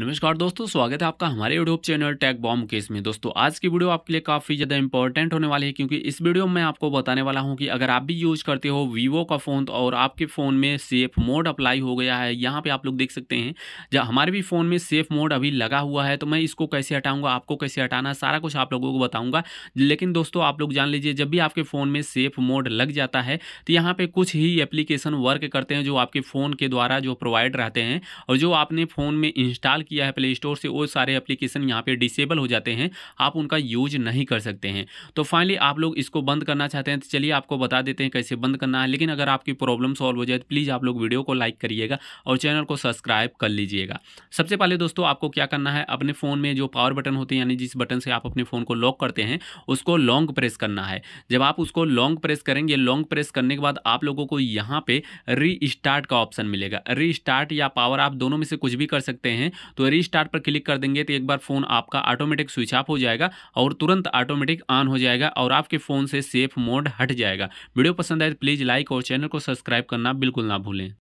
नमस्कार दोस्तों स्वागत है आपका हमारे यूट्यूब चैनल टैग बॉम केस में दोस्तों आज की वीडियो आपके लिए काफ़ी ज़्यादा इंपॉर्टेंट होने वाली है क्योंकि इस वीडियो में आपको बताने वाला हूं कि अगर आप भी यूज़ करते हो वीवो का फ़ोन तो और आपके फ़ोन में सेफ मोड अप्लाई हो गया है यहां पे आप लोग देख सकते हैं जब हमारे भी फ़ोन में सेफ मोड अभी लगा हुआ है तो मैं इसको कैसे हटाऊँगा आपको कैसे हटाना सारा कुछ आप लोगों को बताऊँगा लेकिन दोस्तों आप लोग जान लीजिए जब भी आपके फ़ोन में सेफ मोड लग जाता है तो यहाँ पर कुछ ही एप्लीकेशन वर्क करते हैं जो आपके फ़ोन के द्वारा जो प्रोवाइड रहते हैं और जो आपने फ़ोन में इंस्टॉल इंस्टॉल किया है प्ले स्टोर से वो सारे एप्लीकेशन यहाँ पे डिसेबल हो जाते हैं आप उनका यूज नहीं कर सकते हैं तो फाइनली आप लोग इसको बंद करना चाहते हैं तो चलिए आपको बता देते हैं कैसे बंद करना है लेकिन अगर आपकी प्रॉब्लम सॉल्व हो जाए तो प्लीज़ आप लोग वीडियो को लाइक करिएगा और चैनल को सब्सक्राइब कर लीजिएगा सबसे पहले दोस्तों आपको क्या करना है अपने फ़ोन में जो पावर बटन होते हैं यानी जिस बटन से आप अपने फ़ोन को लॉक करते हैं उसको लॉन्ग प्रेस करना है जब आप उसको लॉन्ग प्रेस करेंगे लॉन्ग प्रेस करने के बाद आप लोगों को यहाँ पे रीस्टार्ट का ऑप्शन मिलेगा रीस्टार्ट या पावर आप दोनों में से कुछ भी कर सकते हैं तो रीस्टार्ट पर क्लिक कर देंगे तो एक बार फ़ोन आपका ऑटोमेटिक स्विच ऑफ हो जाएगा और तुरंत ऑटोमेटिक ऑन हो जाएगा और आपके फ़ोन से सेफ मोड हट जाएगा वीडियो पसंद आए तो प्लीज़ लाइक और चैनल को सब्सक्राइब करना बिल्कुल ना भूलें